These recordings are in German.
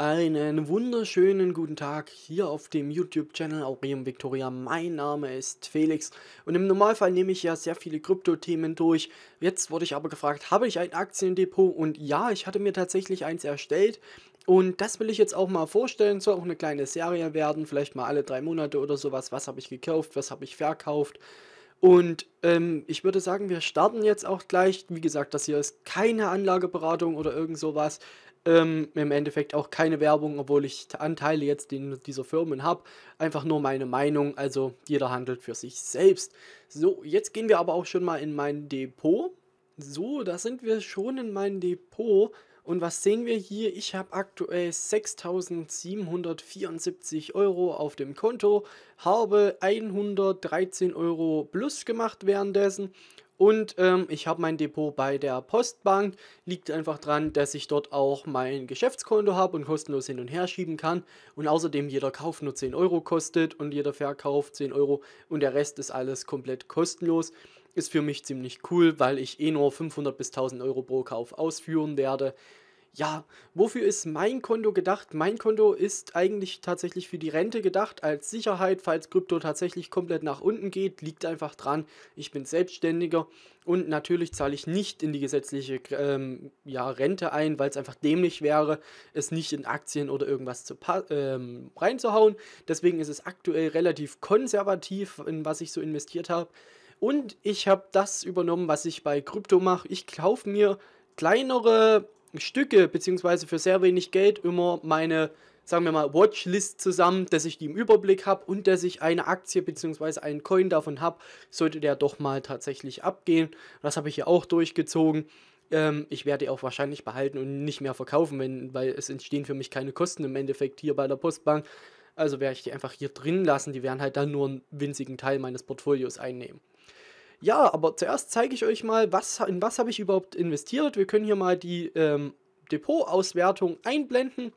Einen wunderschönen guten Tag hier auf dem YouTube-Channel Aureum Victoria. Mein Name ist Felix und im Normalfall nehme ich ja sehr viele Krypto-Themen durch. Jetzt wurde ich aber gefragt, habe ich ein Aktiendepot? Und ja, ich hatte mir tatsächlich eins erstellt und das will ich jetzt auch mal vorstellen. Soll auch eine kleine Serie werden, vielleicht mal alle drei Monate oder sowas. Was habe ich gekauft, was habe ich verkauft? Und ähm, ich würde sagen, wir starten jetzt auch gleich. Wie gesagt, das hier ist keine Anlageberatung oder irgend sowas ähm, im Endeffekt auch keine Werbung, obwohl ich Anteile jetzt in dieser Firmen habe. Einfach nur meine Meinung, also jeder handelt für sich selbst. So, jetzt gehen wir aber auch schon mal in mein Depot. So, da sind wir schon in mein Depot. Und was sehen wir hier? Ich habe aktuell 6.774 Euro auf dem Konto, habe 113 Euro plus gemacht währenddessen und ähm, ich habe mein Depot bei der Postbank. Liegt einfach dran, dass ich dort auch mein Geschäftskonto habe und kostenlos hin und her schieben kann. Und außerdem jeder Kauf nur 10 Euro kostet und jeder Verkauf 10 Euro und der Rest ist alles komplett kostenlos. Ist für mich ziemlich cool, weil ich eh nur 500 bis 1000 Euro pro Kauf ausführen werde ja, wofür ist mein Konto gedacht? Mein Konto ist eigentlich tatsächlich für die Rente gedacht, als Sicherheit, falls Krypto tatsächlich komplett nach unten geht, liegt einfach dran, ich bin Selbstständiger und natürlich zahle ich nicht in die gesetzliche ähm, ja, Rente ein, weil es einfach dämlich wäre, es nicht in Aktien oder irgendwas zu ähm, reinzuhauen. Deswegen ist es aktuell relativ konservativ, in was ich so investiert habe. Und ich habe das übernommen, was ich bei Krypto mache. Ich kaufe mir kleinere stücke, beziehungsweise für sehr wenig Geld immer meine, sagen wir mal, Watchlist zusammen, dass ich die im Überblick habe und dass ich eine Aktie beziehungsweise einen Coin davon habe, sollte der doch mal tatsächlich abgehen. Das habe ich hier auch durchgezogen. Ähm, ich werde die auch wahrscheinlich behalten und nicht mehr verkaufen, wenn, weil es entstehen für mich keine Kosten im Endeffekt hier bei der Postbank. Also werde ich die einfach hier drin lassen. Die werden halt dann nur einen winzigen Teil meines Portfolios einnehmen ja, aber zuerst zeige ich euch mal, was, in was habe ich überhaupt investiert. Wir können hier mal die ähm, Depot-Auswertung einblenden.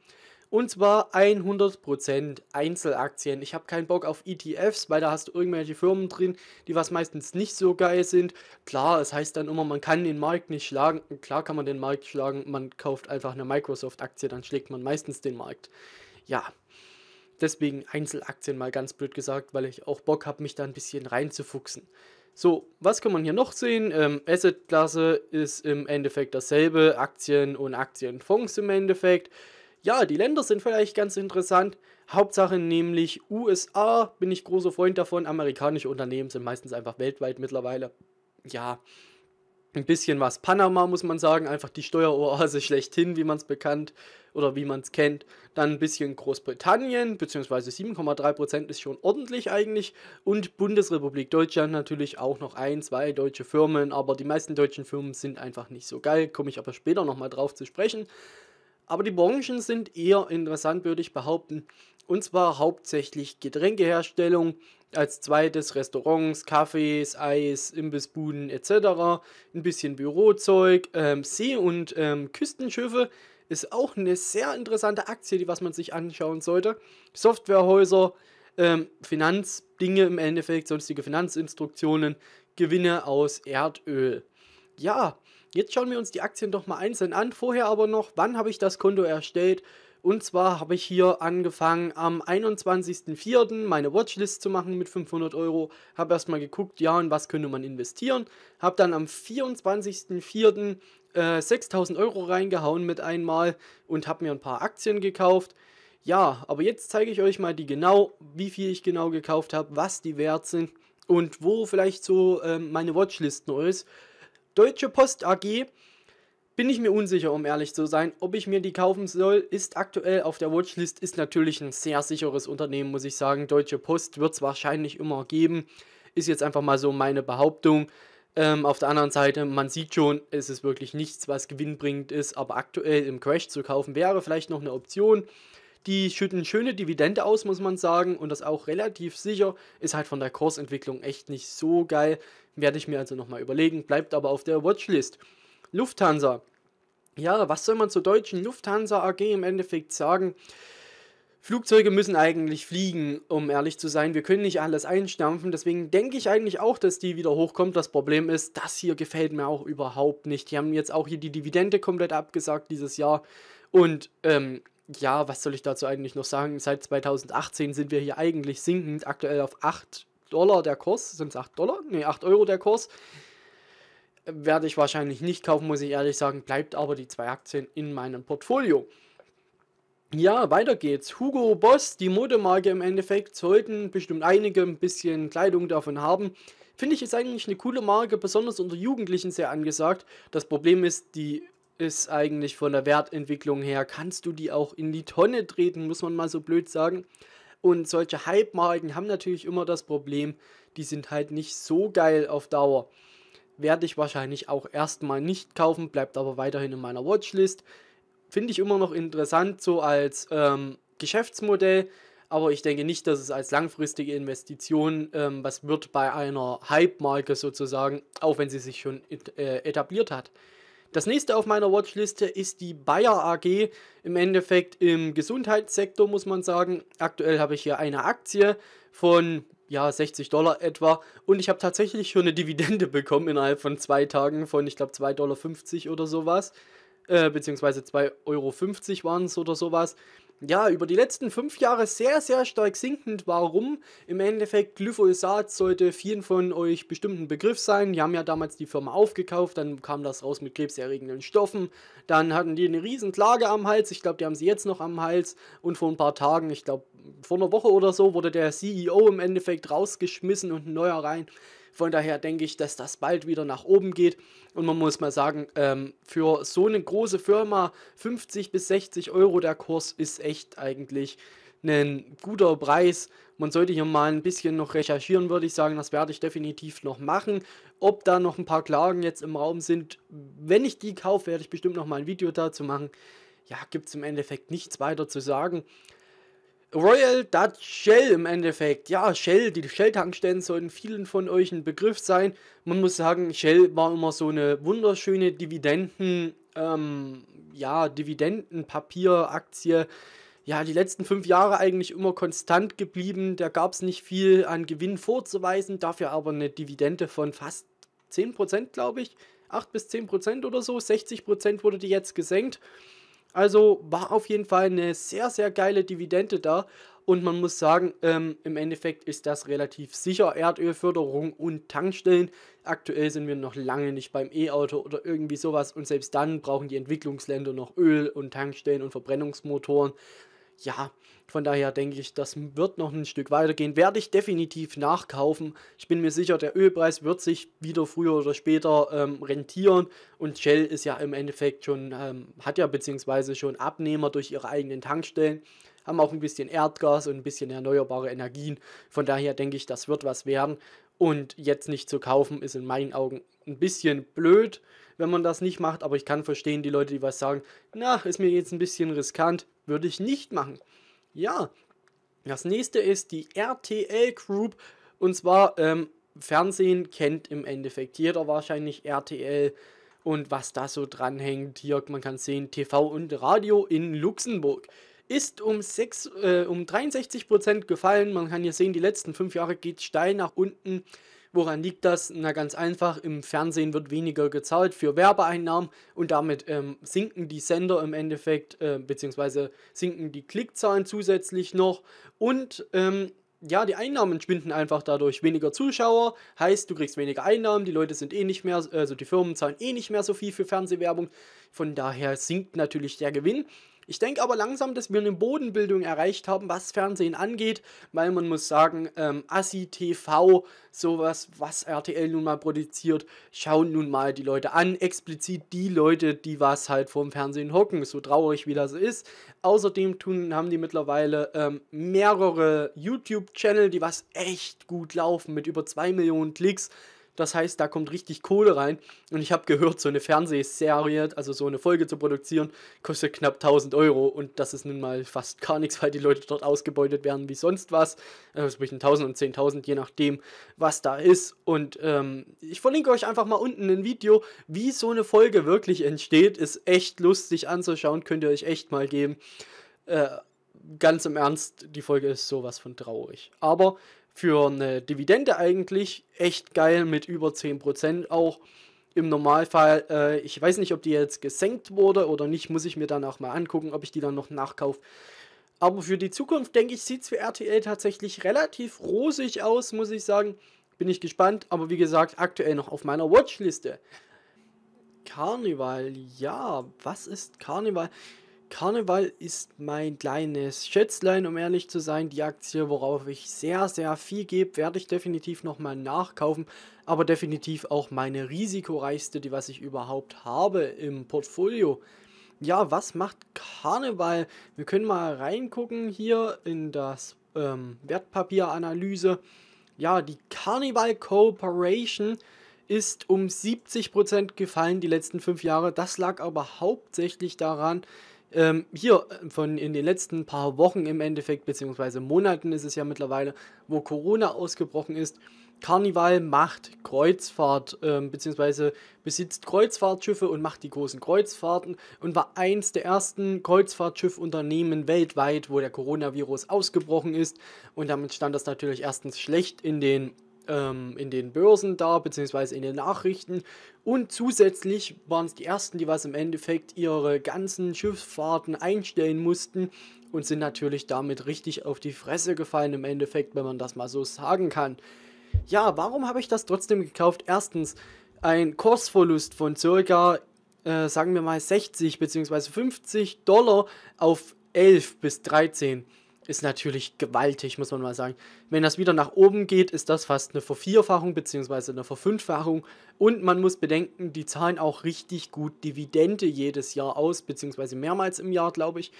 Und zwar 100% Einzelaktien. Ich habe keinen Bock auf ETFs, weil da hast du irgendwelche Firmen drin, die was meistens nicht so geil sind. Klar, es das heißt dann immer, man kann den Markt nicht schlagen. Klar kann man den Markt schlagen. Man kauft einfach eine Microsoft-Aktie, dann schlägt man meistens den Markt. Ja, deswegen Einzelaktien mal ganz blöd gesagt, weil ich auch Bock habe, mich da ein bisschen reinzufuchsen. So, was kann man hier noch sehen? Ähm, Assetklasse ist im Endeffekt dasselbe, Aktien und Aktienfonds im Endeffekt. Ja, die Länder sind vielleicht ganz interessant. Hauptsache nämlich USA, bin ich großer Freund davon. Amerikanische Unternehmen sind meistens einfach weltweit mittlerweile. Ja, ein bisschen was Panama, muss man sagen, einfach die Steueroase schlechthin, wie man es bekannt oder wie man es kennt. Dann ein bisschen Großbritannien, beziehungsweise 7,3 ist schon ordentlich eigentlich. Und Bundesrepublik Deutschland natürlich auch noch ein, zwei deutsche Firmen, aber die meisten deutschen Firmen sind einfach nicht so geil, komme ich aber später nochmal drauf zu sprechen. Aber die Branchen sind eher interessant, würde ich behaupten. Und zwar hauptsächlich Getränkeherstellung, als zweites Restaurants, Cafés, Eis, Imbissbuden etc. Ein bisschen Bürozeug, ähm, See- und ähm, Küstenschiffe ist auch eine sehr interessante Aktie, die was man sich anschauen sollte. Softwarehäuser, ähm, Finanzdinge im Endeffekt, sonstige Finanzinstruktionen, Gewinne aus Erdöl. Ja, jetzt schauen wir uns die Aktien doch mal einzeln an. Vorher aber noch, wann habe ich das Konto erstellt? Und zwar habe ich hier angefangen, am 21.04. meine Watchlist zu machen mit 500 Euro. Habe erstmal geguckt, ja, in was könnte man investieren. Habe dann am 24.04. Äh, 6000 Euro reingehauen mit einmal und habe mir ein paar Aktien gekauft. Ja, aber jetzt zeige ich euch mal die genau, wie viel ich genau gekauft habe, was die wert sind und wo vielleicht so äh, meine Watchlist neu ist. Deutsche Post AG bin ich mir unsicher, um ehrlich zu sein, ob ich mir die kaufen soll. Ist aktuell auf der Watchlist, ist natürlich ein sehr sicheres Unternehmen, muss ich sagen. Deutsche Post wird es wahrscheinlich immer geben. Ist jetzt einfach mal so meine Behauptung. Ähm, auf der anderen Seite, man sieht schon, es ist wirklich nichts, was gewinnbringend ist, aber aktuell im Crash zu kaufen wäre vielleicht noch eine Option. Die schütten schöne Dividende aus, muss man sagen, und das auch relativ sicher. Ist halt von der Kursentwicklung echt nicht so geil. Werde ich mir also nochmal überlegen, bleibt aber auf der Watchlist. Lufthansa ja, was soll man zur deutschen Lufthansa AG im Endeffekt sagen? Flugzeuge müssen eigentlich fliegen, um ehrlich zu sein. Wir können nicht alles einstampfen. Deswegen denke ich eigentlich auch, dass die wieder hochkommt. Das Problem ist, das hier gefällt mir auch überhaupt nicht. Die haben jetzt auch hier die Dividende komplett abgesagt dieses Jahr. Und ähm, ja, was soll ich dazu eigentlich noch sagen? Seit 2018 sind wir hier eigentlich sinkend, aktuell auf 8 Dollar der Kurs. Sind es 8 Dollar? Ne, 8 Euro der Kurs werde ich wahrscheinlich nicht kaufen, muss ich ehrlich sagen. Bleibt aber die zwei Aktien in meinem Portfolio. Ja, weiter geht's. Hugo Boss, die Modemarke im Endeffekt, sollten bestimmt einige ein bisschen Kleidung davon haben. Finde ich ist eigentlich eine coole Marke, besonders unter Jugendlichen sehr angesagt. Das Problem ist, die ist eigentlich von der Wertentwicklung her, kannst du die auch in die Tonne treten, muss man mal so blöd sagen. Und solche Hype-Marken haben natürlich immer das Problem, die sind halt nicht so geil auf Dauer werde ich wahrscheinlich auch erstmal nicht kaufen, bleibt aber weiterhin in meiner Watchlist. Finde ich immer noch interessant, so als ähm, Geschäftsmodell, aber ich denke nicht, dass es als langfristige Investition ähm, was wird bei einer Hype-Marke sozusagen, auch wenn sie sich schon äh, etabliert hat. Das nächste auf meiner Watchliste ist die Bayer AG. Im Endeffekt im Gesundheitssektor muss man sagen. Aktuell habe ich hier eine Aktie von ja, 60 Dollar etwa. Und ich habe tatsächlich schon eine Dividende bekommen innerhalb von zwei Tagen von, ich glaube, 2,50 Dollar oder sowas äh, beziehungsweise 2,50 Euro waren es oder sowas. Ja, über die letzten fünf Jahre sehr, sehr stark sinkend. Warum? Im Endeffekt, Glyphosat sollte vielen von euch bestimmt ein Begriff sein. Die haben ja damals die Firma aufgekauft, dann kam das raus mit krebserregenden Stoffen. Dann hatten die eine riesen Klage am Hals. Ich glaube, die haben sie jetzt noch am Hals. Und vor ein paar Tagen, ich glaube, vor einer Woche oder so, wurde der CEO im Endeffekt rausgeschmissen und ein neuer rein. Von daher denke ich, dass das bald wieder nach oben geht. Und man muss mal sagen, ähm, für so eine große Firma 50 bis 60 Euro der Kurs ist echt eigentlich ein guter Preis. Man sollte hier mal ein bisschen noch recherchieren, würde ich sagen. Das werde ich definitiv noch machen. Ob da noch ein paar Klagen jetzt im Raum sind, wenn ich die kaufe, werde ich bestimmt noch mal ein Video dazu machen. Ja, gibt es im Endeffekt nichts weiter zu sagen. Royal Dutch Shell im Endeffekt. Ja, Shell, die Shell-Tankstellen sollten vielen von euch ein Begriff sein. Man muss sagen, Shell war immer so eine wunderschöne Dividenden, ähm, ja, Dividendenpapieraktie. Ja, die letzten fünf Jahre eigentlich immer konstant geblieben. Da gab es nicht viel an Gewinn vorzuweisen, dafür aber eine Dividende von fast 10%, glaube ich. 8 bis 10% oder so. 60% wurde die jetzt gesenkt. Also war auf jeden Fall eine sehr, sehr geile Dividende da. Und man muss sagen, ähm, im Endeffekt ist das relativ sicher. Erdölförderung und Tankstellen. Aktuell sind wir noch lange nicht beim E-Auto oder irgendwie sowas. Und selbst dann brauchen die Entwicklungsländer noch Öl und Tankstellen und Verbrennungsmotoren ja, von daher denke ich, das wird noch ein Stück weitergehen. Werde ich definitiv nachkaufen. Ich bin mir sicher, der Ölpreis wird sich wieder früher oder später ähm, rentieren. Und Shell ist ja im Endeffekt schon, ähm, hat ja beziehungsweise schon Abnehmer durch ihre eigenen Tankstellen. Haben auch ein bisschen Erdgas und ein bisschen erneuerbare Energien. Von daher denke ich, das wird was werden. Und jetzt nicht zu kaufen, ist in meinen Augen ein bisschen blöd wenn man das nicht macht, aber ich kann verstehen die Leute, die was sagen, na, ist mir jetzt ein bisschen riskant, würde ich nicht machen. Ja, das nächste ist die RTL Group und zwar ähm, Fernsehen kennt im Endeffekt jeder wahrscheinlich RTL und was da so dranhängt. Jörg, man kann sehen, TV und Radio in Luxemburg ist um, 6, äh, um 63 gefallen. Man kann hier sehen, die letzten fünf Jahre geht steil nach unten. Woran liegt das? Na ganz einfach, im Fernsehen wird weniger gezahlt für Werbeeinnahmen und damit ähm, sinken die Sender im Endeffekt, äh, beziehungsweise sinken die Klickzahlen zusätzlich noch und ähm, ja, die Einnahmen schwinden einfach dadurch. Weniger Zuschauer heißt, du kriegst weniger Einnahmen, die Leute sind eh nicht mehr, also die Firmen zahlen eh nicht mehr so viel für Fernsehwerbung. Von daher sinkt natürlich der Gewinn ich denke aber langsam, dass wir eine Bodenbildung erreicht haben, was Fernsehen angeht, weil man muss sagen, ähm, Assi TV, sowas, was RTL nun mal produziert, schauen nun mal die Leute an, explizit die Leute, die was halt vorm Fernsehen hocken, so traurig wie das ist. Außerdem tun, haben die mittlerweile ähm, mehrere YouTube-Channel, die was echt gut laufen, mit über 2 Millionen Klicks. Das heißt, da kommt richtig Kohle rein. Und ich habe gehört, so eine Fernsehserie, also so eine Folge zu produzieren, kostet knapp 1000 Euro. Und das ist nun mal fast gar nichts, weil die Leute dort ausgebeutet werden wie sonst was. Also zwischen 1000 und 10.000, je nachdem, was da ist. Und ähm, ich verlinke euch einfach mal unten ein Video, wie so eine Folge wirklich entsteht. Ist echt lustig anzuschauen, könnt ihr euch echt mal geben. Äh, ganz im Ernst, die Folge ist sowas von traurig. Aber für eine Dividende eigentlich echt geil mit über 10% auch. Im Normalfall, äh, ich weiß nicht, ob die jetzt gesenkt wurde oder nicht, muss ich mir danach mal angucken, ob ich die dann noch nachkaufe. Aber für die Zukunft, denke ich, sieht es für RTL tatsächlich relativ rosig aus, muss ich sagen. Bin ich gespannt, aber wie gesagt, aktuell noch auf meiner Watchliste. Karneval, ja, was ist Karneval? Karneval ist mein kleines Schätzlein, um ehrlich zu sein. Die Aktie, worauf ich sehr, sehr viel gebe, werde ich definitiv nochmal nachkaufen. Aber definitiv auch meine risikoreichste, die was ich überhaupt habe im Portfolio. Ja, was macht Karneval? Wir können mal reingucken hier in das ähm, Wertpapieranalyse. Ja, die Carnival Corporation ist um 70% gefallen die letzten fünf Jahre. Das lag aber hauptsächlich daran, ähm, hier äh, von in den letzten paar Wochen im Endeffekt, beziehungsweise Monaten ist es ja mittlerweile, wo Corona ausgebrochen ist. Karneval macht Kreuzfahrt, ähm, beziehungsweise besitzt Kreuzfahrtschiffe und macht die großen Kreuzfahrten und war eins der ersten Kreuzfahrtschiffunternehmen weltweit, wo der Coronavirus ausgebrochen ist. Und damit stand das natürlich erstens schlecht in den ähm, in den Börsen da, beziehungsweise in den Nachrichten. Und zusätzlich waren es die ersten, die was im Endeffekt ihre ganzen Schiffsfahrten einstellen mussten und sind natürlich damit richtig auf die Fresse gefallen im Endeffekt, wenn man das mal so sagen kann. Ja, warum habe ich das trotzdem gekauft? Erstens, ein Kursverlust von circa, äh, sagen wir mal 60 bzw. 50 Dollar auf 11 bis 13 ist natürlich gewaltig, muss man mal sagen. Wenn das wieder nach oben geht, ist das fast eine Vervierfachung bzw. eine Verfünffachung. Und man muss bedenken, die zahlen auch richtig gut Dividende jedes Jahr aus, beziehungsweise mehrmals im Jahr, glaube ich.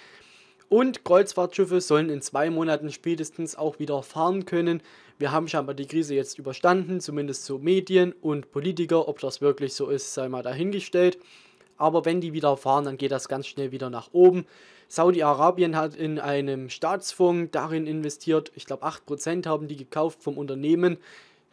Und Kreuzfahrtschiffe sollen in zwei Monaten spätestens auch wieder fahren können. Wir haben scheinbar die Krise jetzt überstanden, zumindest so Medien und Politiker. Ob das wirklich so ist, sei mal dahingestellt. Aber wenn die wieder fahren, dann geht das ganz schnell wieder nach oben. Saudi-Arabien hat in einem Staatsfonds darin investiert. Ich glaube, 8% haben die gekauft vom Unternehmen.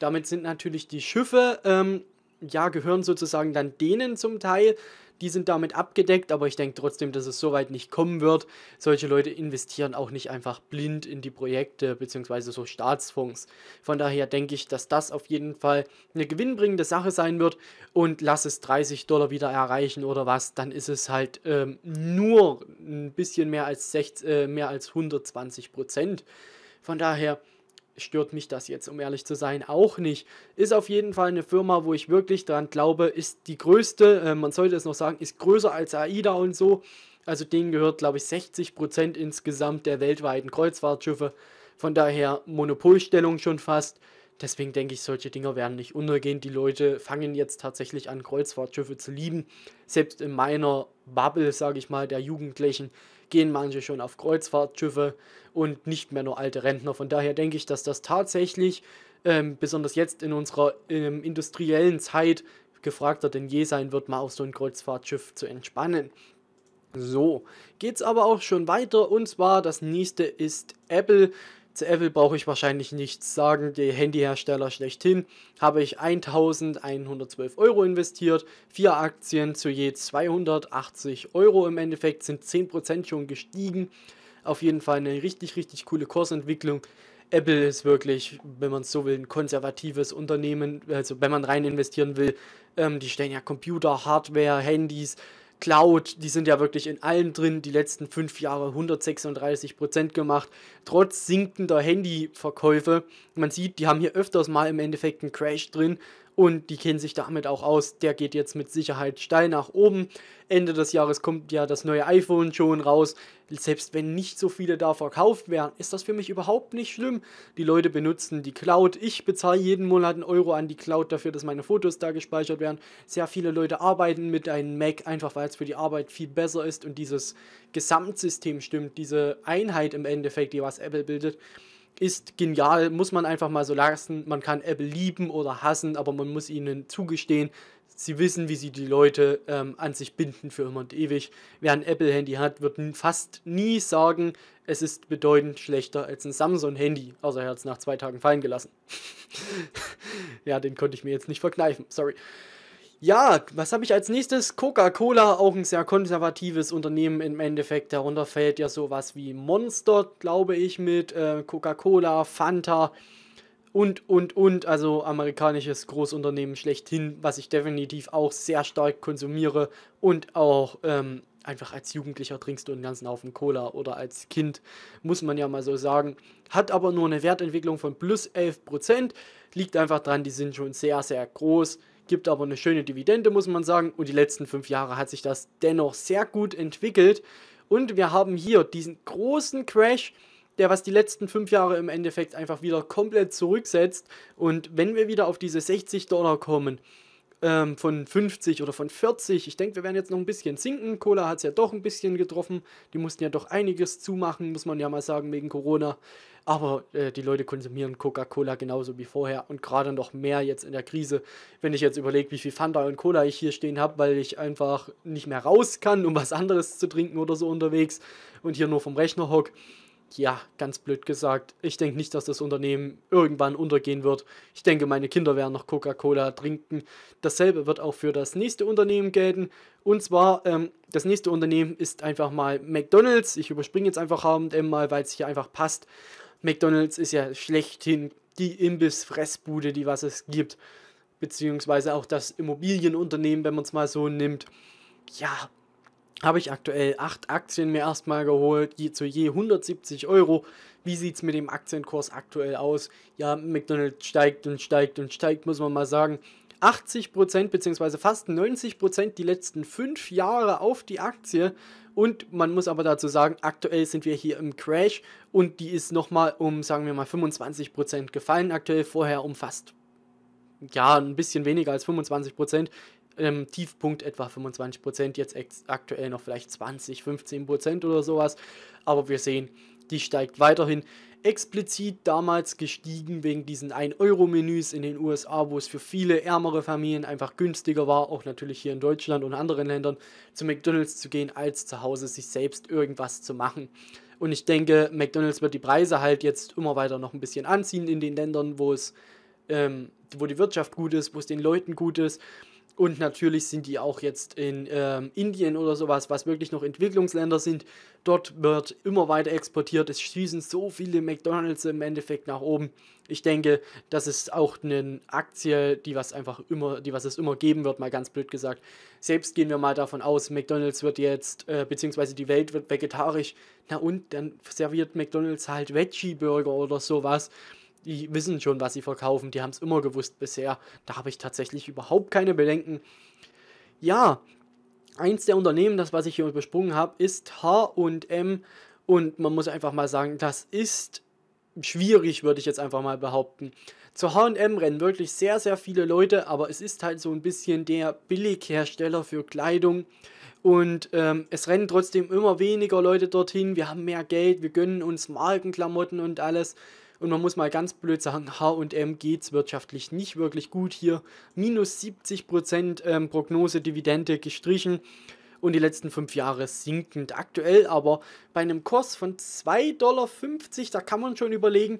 Damit sind natürlich die Schiffe, ähm, ja, gehören sozusagen dann denen zum Teil die sind damit abgedeckt, aber ich denke trotzdem, dass es so weit nicht kommen wird. Solche Leute investieren auch nicht einfach blind in die Projekte bzw. so Staatsfonds. Von daher denke ich, dass das auf jeden Fall eine gewinnbringende Sache sein wird und lass es 30 Dollar wieder erreichen oder was, dann ist es halt ähm, nur ein bisschen mehr als, 60, äh, mehr als 120 Prozent. Von daher stört mich das jetzt, um ehrlich zu sein, auch nicht. Ist auf jeden Fall eine Firma, wo ich wirklich dran glaube, ist die größte, äh, man sollte es noch sagen, ist größer als AIDA und so. Also denen gehört, glaube ich, 60% Prozent insgesamt der weltweiten Kreuzfahrtschiffe. Von daher Monopolstellung schon fast. Deswegen denke ich, solche Dinger werden nicht untergehen. Die Leute fangen jetzt tatsächlich an, Kreuzfahrtschiffe zu lieben. Selbst in meiner Bubble, sage ich mal, der Jugendlichen, gehen manche schon auf Kreuzfahrtschiffe und nicht mehr nur alte Rentner. Von daher denke ich, dass das tatsächlich, ähm, besonders jetzt in unserer ähm, industriellen Zeit, gefragter denn je sein wird, mal auf so ein Kreuzfahrtschiff zu entspannen. So, geht's aber auch schon weiter und zwar das nächste ist Apple. Zu Apple brauche ich wahrscheinlich nichts sagen, die Handyhersteller schlechthin. Habe ich 1112 Euro investiert, vier Aktien zu je 280 Euro im Endeffekt, sind 10% schon gestiegen. Auf jeden Fall eine richtig, richtig coole Kursentwicklung. Apple ist wirklich, wenn man es so will, ein konservatives Unternehmen. Also wenn man rein investieren will, ähm, die stellen ja Computer, Hardware, Handys, Cloud, die sind ja wirklich in allen drin, die letzten fünf Jahre 136 gemacht, trotz sinkender Handyverkäufe. Man sieht, die haben hier öfters mal im Endeffekt einen Crash drin und die kennen sich damit auch aus. Der geht jetzt mit Sicherheit steil nach oben. Ende des Jahres kommt ja das neue iPhone schon raus. Selbst wenn nicht so viele da verkauft werden, ist das für mich überhaupt nicht schlimm. Die Leute benutzen die Cloud. Ich bezahle jeden Monat einen Euro an die Cloud dafür, dass meine Fotos da gespeichert werden. Sehr viele Leute arbeiten mit einem Mac, einfach weil es für die Arbeit viel besser ist und dieses Gesamtsystem stimmt, diese Einheit im Endeffekt, die was Apple bildet, ist genial, muss man einfach mal so lassen. Man kann Apple lieben oder hassen, aber man muss ihnen zugestehen, sie wissen, wie sie die Leute ähm, an sich binden für immer und ewig. Wer ein Apple-Handy hat, wird fast nie sagen, es ist bedeutend schlechter als ein Samsung-Handy. Außer er hat es nach zwei Tagen fallen gelassen. ja, den konnte ich mir jetzt nicht verkneifen, sorry. Ja, was habe ich als nächstes? Coca-Cola, auch ein sehr konservatives Unternehmen im Endeffekt. Darunter fällt ja sowas wie Monster, glaube ich, mit äh, Coca-Cola, Fanta und, und, und. Also amerikanisches Großunternehmen schlechthin, was ich definitiv auch sehr stark konsumiere und auch ähm, einfach als Jugendlicher trinkst du einen ganzen Haufen Cola oder als Kind, muss man ja mal so sagen. Hat aber nur eine Wertentwicklung von plus 11%. Liegt einfach dran, die sind schon sehr, sehr groß gibt aber eine schöne Dividende, muss man sagen. Und die letzten fünf Jahre hat sich das dennoch sehr gut entwickelt. Und wir haben hier diesen großen Crash, der was die letzten fünf Jahre im Endeffekt einfach wieder komplett zurücksetzt. Und wenn wir wieder auf diese 60 Dollar kommen, ähm, von 50 oder von 40. Ich denke, wir werden jetzt noch ein bisschen sinken. Cola hat es ja doch ein bisschen getroffen. Die mussten ja doch einiges zumachen, muss man ja mal sagen, wegen Corona. Aber äh, die Leute konsumieren Coca-Cola genauso wie vorher und gerade noch mehr jetzt in der Krise. Wenn ich jetzt überlege, wie viel Fanta und Cola ich hier stehen habe, weil ich einfach nicht mehr raus kann, um was anderes zu trinken oder so unterwegs und hier nur vom Rechner hocke ja, ganz blöd gesagt, ich denke nicht, dass das Unternehmen irgendwann untergehen wird. Ich denke, meine Kinder werden noch Coca-Cola trinken. Dasselbe wird auch für das nächste Unternehmen gelten. Und zwar, ähm, das nächste Unternehmen ist einfach mal McDonald's. Ich überspringe jetzt einfach H&M mal, weil es hier einfach passt. McDonald's ist ja schlechthin die Imbiss-Fressbude, die was es gibt. Beziehungsweise auch das Immobilienunternehmen, wenn man es mal so nimmt. Ja, habe ich aktuell acht Aktien mir erstmal geholt, je, zu je 170 Euro. Wie sieht es mit dem Aktienkurs aktuell aus? Ja, McDonald's steigt und steigt und steigt, muss man mal sagen. 80% bzw. fast 90% die letzten 5 Jahre auf die Aktie. Und man muss aber dazu sagen, aktuell sind wir hier im Crash und die ist nochmal um, sagen wir mal, 25% gefallen. Aktuell vorher um fast, ja, ein bisschen weniger als 25% ähm, Tiefpunkt etwa 25 jetzt aktuell noch vielleicht 20, 15 oder sowas. Aber wir sehen, die steigt weiterhin. Explizit damals gestiegen wegen diesen 1-Euro-Menüs in den USA, wo es für viele ärmere Familien einfach günstiger war, auch natürlich hier in Deutschland und anderen Ländern, zu McDonalds zu gehen, als zu Hause sich selbst irgendwas zu machen. Und ich denke, McDonalds wird die Preise halt jetzt immer weiter noch ein bisschen anziehen in den Ländern, wo es ähm, wo die Wirtschaft gut ist, wo es den Leuten gut ist. Und natürlich sind die auch jetzt in ähm, Indien oder sowas, was wirklich noch Entwicklungsländer sind. Dort wird immer weiter exportiert. Es schießen so viele McDonalds im Endeffekt nach oben. Ich denke, das ist auch eine Aktie, die was einfach immer, die was es immer geben wird, mal ganz blöd gesagt. Selbst gehen wir mal davon aus, McDonalds wird jetzt, äh, beziehungsweise die Welt wird vegetarisch. Na und dann serviert McDonalds halt Veggie-Burger oder sowas die wissen schon, was sie verkaufen. Die haben es immer gewusst bisher. Da habe ich tatsächlich überhaupt keine Bedenken. Ja, eins der Unternehmen, das was ich hier besprungen habe, ist H&M und man muss einfach mal sagen, das ist schwierig, würde ich jetzt einfach mal behaupten. Zu H&M rennen wirklich sehr, sehr viele Leute, aber es ist halt so ein bisschen der Billighersteller für Kleidung und ähm, es rennen trotzdem immer weniger Leute dorthin. Wir haben mehr Geld, wir gönnen uns Markenklamotten und alles. Und man muss mal ganz blöd sagen, HM geht es wirtschaftlich nicht wirklich gut hier. Minus 70% ähm, Prognose Dividende gestrichen und die letzten fünf Jahre sinkend. Aktuell aber bei einem Kurs von 2,50 Dollar, da kann man schon überlegen,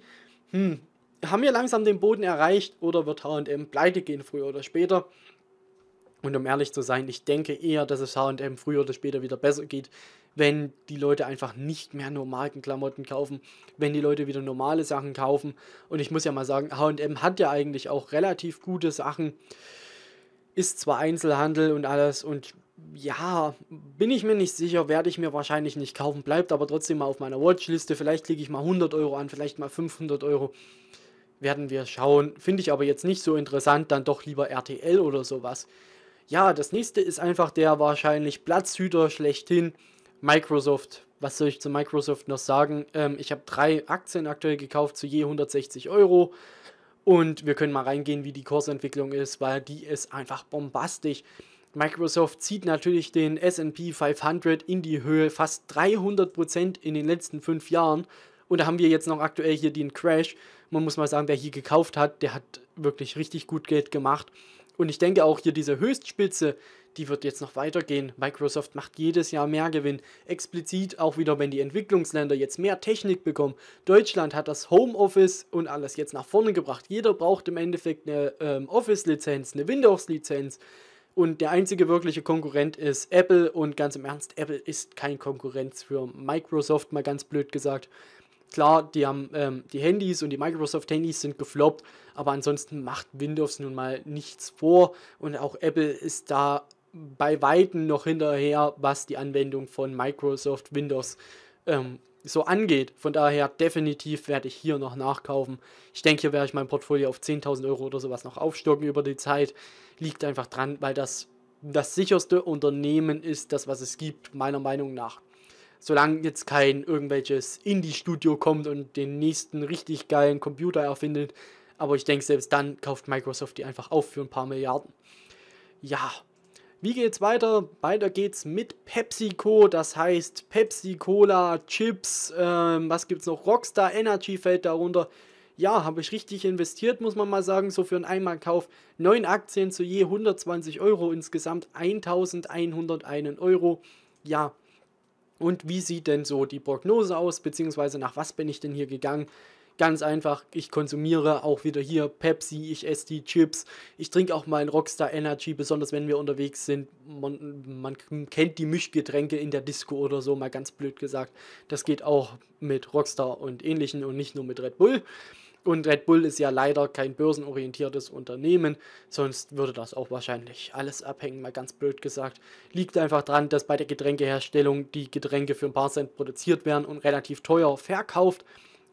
hm, haben wir langsam den Boden erreicht oder wird HM pleite gehen früher oder später? Und um ehrlich zu sein, ich denke eher, dass es HM früher oder später wieder besser geht, wenn die Leute einfach nicht mehr nur Markenklamotten kaufen, wenn die Leute wieder normale Sachen kaufen. Und ich muss ja mal sagen, HM hat ja eigentlich auch relativ gute Sachen. Ist zwar Einzelhandel und alles und ja, bin ich mir nicht sicher, werde ich mir wahrscheinlich nicht kaufen, bleibt aber trotzdem mal auf meiner Watchliste. Vielleicht lege ich mal 100 Euro an, vielleicht mal 500 Euro. Werden wir schauen. Finde ich aber jetzt nicht so interessant, dann doch lieber RTL oder sowas. Ja, das nächste ist einfach der wahrscheinlich Platzhüter schlechthin. Microsoft, was soll ich zu Microsoft noch sagen? Ähm, ich habe drei Aktien aktuell gekauft zu je 160 Euro. Und wir können mal reingehen, wie die Kursentwicklung ist, weil die ist einfach bombastisch. Microsoft zieht natürlich den SP 500 in die Höhe fast 300% Prozent in den letzten fünf Jahren. Und da haben wir jetzt noch aktuell hier den Crash. Man muss mal sagen, wer hier gekauft hat, der hat wirklich richtig gut Geld gemacht. Und ich denke auch hier diese Höchstspitze, die wird jetzt noch weitergehen. Microsoft macht jedes Jahr mehr Gewinn. Explizit auch wieder, wenn die Entwicklungsländer jetzt mehr Technik bekommen. Deutschland hat das Homeoffice und alles jetzt nach vorne gebracht. Jeder braucht im Endeffekt eine ähm, Office-Lizenz, eine Windows-Lizenz. Und der einzige wirkliche Konkurrent ist Apple. Und ganz im Ernst, Apple ist kein Konkurrenz für Microsoft, mal ganz blöd gesagt. Klar, die haben ähm, die Handys und die Microsoft-Handys sind gefloppt, aber ansonsten macht Windows nun mal nichts vor und auch Apple ist da bei Weitem noch hinterher, was die Anwendung von Microsoft Windows ähm, so angeht. Von daher definitiv werde ich hier noch nachkaufen. Ich denke, hier werde ich mein Portfolio auf 10.000 Euro oder sowas noch aufstocken über die Zeit. Liegt einfach dran, weil das das sicherste Unternehmen ist, das was es gibt, meiner Meinung nach. Solange jetzt kein irgendwelches Indie-Studio kommt und den nächsten richtig geilen Computer erfindet. Aber ich denke, selbst dann kauft Microsoft die einfach auf für ein paar Milliarden. Ja, wie geht's weiter? Weiter geht's mit PepsiCo, das heißt Pepsi Cola, Chips, ähm, was gibt's noch? Rockstar Energy fällt darunter. Ja, habe ich richtig investiert, muss man mal sagen, so für einen Einmalkauf. Neun Aktien zu je 120 Euro, insgesamt 1101 Euro. Ja, und wie sieht denn so die Prognose aus, beziehungsweise nach was bin ich denn hier gegangen? Ganz einfach, ich konsumiere auch wieder hier Pepsi, ich esse die Chips, ich trinke auch mal ein Rockstar Energy, besonders wenn wir unterwegs sind. Man, man kennt die Mischgetränke in der Disco oder so, mal ganz blöd gesagt. Das geht auch mit Rockstar und ähnlichen und nicht nur mit Red Bull. Und Red Bull ist ja leider kein börsenorientiertes Unternehmen, sonst würde das auch wahrscheinlich alles abhängen, mal ganz blöd gesagt. Liegt einfach daran, dass bei der Getränkeherstellung die Getränke für ein paar Cent produziert werden und relativ teuer verkauft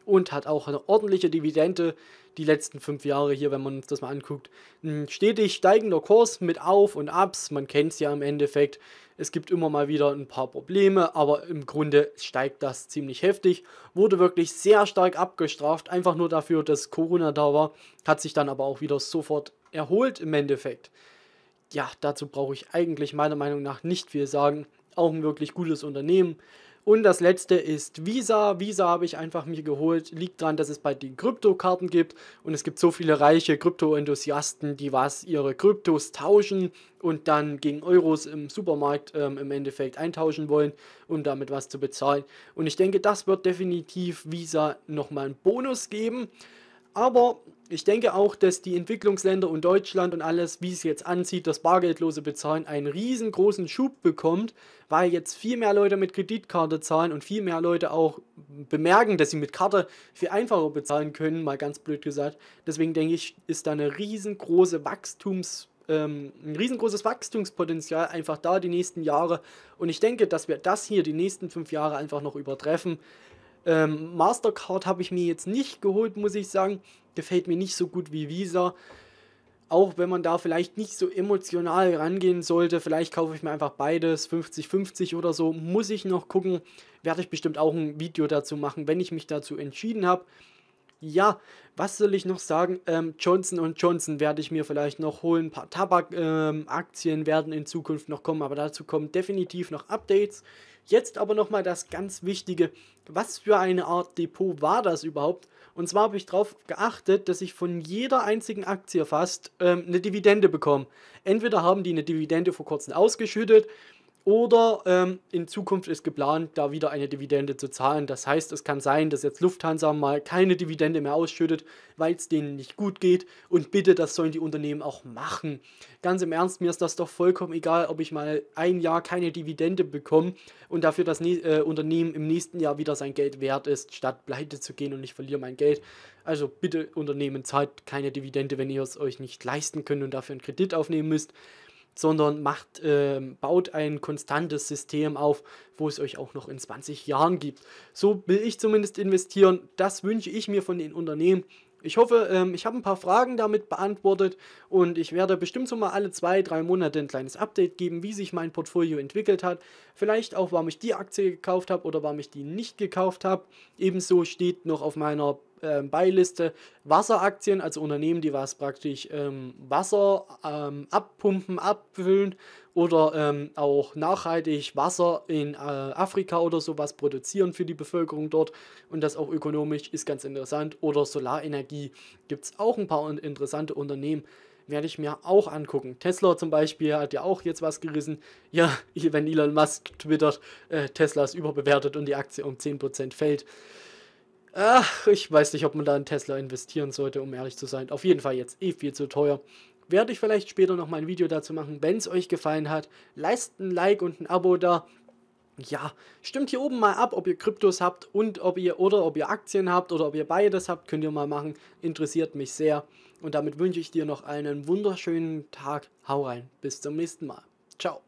und hat auch eine ordentliche Dividende die letzten fünf Jahre hier, wenn man uns das mal anguckt. Ein stetig steigender Kurs mit Auf und Abs, man kennt es ja im Endeffekt. Es gibt immer mal wieder ein paar Probleme, aber im Grunde steigt das ziemlich heftig. Wurde wirklich sehr stark abgestraft, einfach nur dafür, dass Corona da war, hat sich dann aber auch wieder sofort erholt im Endeffekt. Ja, dazu brauche ich eigentlich meiner Meinung nach nicht viel sagen. Auch ein wirklich gutes Unternehmen. Und das letzte ist Visa. Visa habe ich einfach mir geholt. Liegt daran, dass es bald die Kryptokarten gibt. Und es gibt so viele reiche Krypto-Enthusiasten, die was ihre Kryptos tauschen und dann gegen Euros im Supermarkt ähm, im Endeffekt eintauschen wollen, um damit was zu bezahlen. Und ich denke, das wird definitiv Visa nochmal einen Bonus geben. Aber ich denke auch, dass die Entwicklungsländer und Deutschland und alles, wie es jetzt anzieht, das bargeldlose Bezahlen einen riesengroßen Schub bekommt, weil jetzt viel mehr Leute mit Kreditkarte zahlen und viel mehr Leute auch bemerken, dass sie mit Karte viel einfacher bezahlen können, mal ganz blöd gesagt. Deswegen denke ich, ist da eine riesengroße Wachstums ähm, ein riesengroßes Wachstumspotenzial einfach da die nächsten Jahre. Und ich denke, dass wir das hier die nächsten fünf Jahre einfach noch übertreffen. Ähm, Mastercard habe ich mir jetzt nicht geholt, muss ich sagen gefällt mir nicht so gut wie Visa. Auch wenn man da vielleicht nicht so emotional rangehen sollte, vielleicht kaufe ich mir einfach beides, 50-50 oder so, muss ich noch gucken. Werde ich bestimmt auch ein Video dazu machen, wenn ich mich dazu entschieden habe. Ja, was soll ich noch sagen? Ähm, Johnson Johnson werde ich mir vielleicht noch holen. Ein paar Tabakaktien ähm, werden in Zukunft noch kommen, aber dazu kommen definitiv noch Updates. Jetzt aber nochmal das ganz Wichtige. Was für eine Art Depot war das überhaupt? Und zwar habe ich darauf geachtet, dass ich von jeder einzigen Aktie fast ähm, eine Dividende bekomme. Entweder haben die eine Dividende vor kurzem ausgeschüttet oder ähm, in Zukunft ist geplant, da wieder eine Dividende zu zahlen. Das heißt, es kann sein, dass jetzt Lufthansa mal keine Dividende mehr ausschüttet, weil es denen nicht gut geht. Und bitte, das sollen die Unternehmen auch machen. Ganz im Ernst, mir ist das doch vollkommen egal, ob ich mal ein Jahr keine Dividende bekomme und dafür das äh, Unternehmen im nächsten Jahr wieder sein Geld wert ist, statt pleite zu gehen und ich verliere mein Geld. Also bitte, Unternehmen, zahlt keine Dividende, wenn ihr es euch nicht leisten könnt und dafür einen Kredit aufnehmen müsst sondern macht, äh, baut ein konstantes System auf, wo es euch auch noch in 20 Jahren gibt. So will ich zumindest investieren. Das wünsche ich mir von den Unternehmen. Ich hoffe, ähm, ich habe ein paar Fragen damit beantwortet und ich werde bestimmt so mal alle zwei, drei Monate ein kleines Update geben, wie sich mein Portfolio entwickelt hat. Vielleicht auch, warum ich die Aktie gekauft habe oder warum ich die nicht gekauft habe. Ebenso steht noch auf meiner äh, Beiliste Wasseraktien, also Unternehmen, die was praktisch ähm, Wasser ähm, abpumpen, abfüllen oder ähm, auch nachhaltig Wasser in äh, Afrika oder sowas produzieren für die Bevölkerung dort und das auch ökonomisch ist ganz interessant. Oder Solarenergie gibt es auch ein paar interessante Unternehmen werde ich mir auch angucken. Tesla zum Beispiel hat ja auch jetzt was gerissen. Ja, wenn Elon Musk twittert, äh, Tesla ist überbewertet und die Aktie um 10% fällt. Ach, ich weiß nicht, ob man da in Tesla investieren sollte, um ehrlich zu sein. Auf jeden Fall jetzt eh viel zu teuer. Werde ich vielleicht später noch mal ein Video dazu machen. Wenn es euch gefallen hat, lasst ein Like und ein Abo da. Ja, stimmt hier oben mal ab, ob ihr Kryptos habt und ob ihr oder ob ihr Aktien habt oder ob ihr beides habt, könnt ihr mal machen. Interessiert mich sehr. Und damit wünsche ich dir noch einen wunderschönen Tag. Hau rein. Bis zum nächsten Mal. Ciao.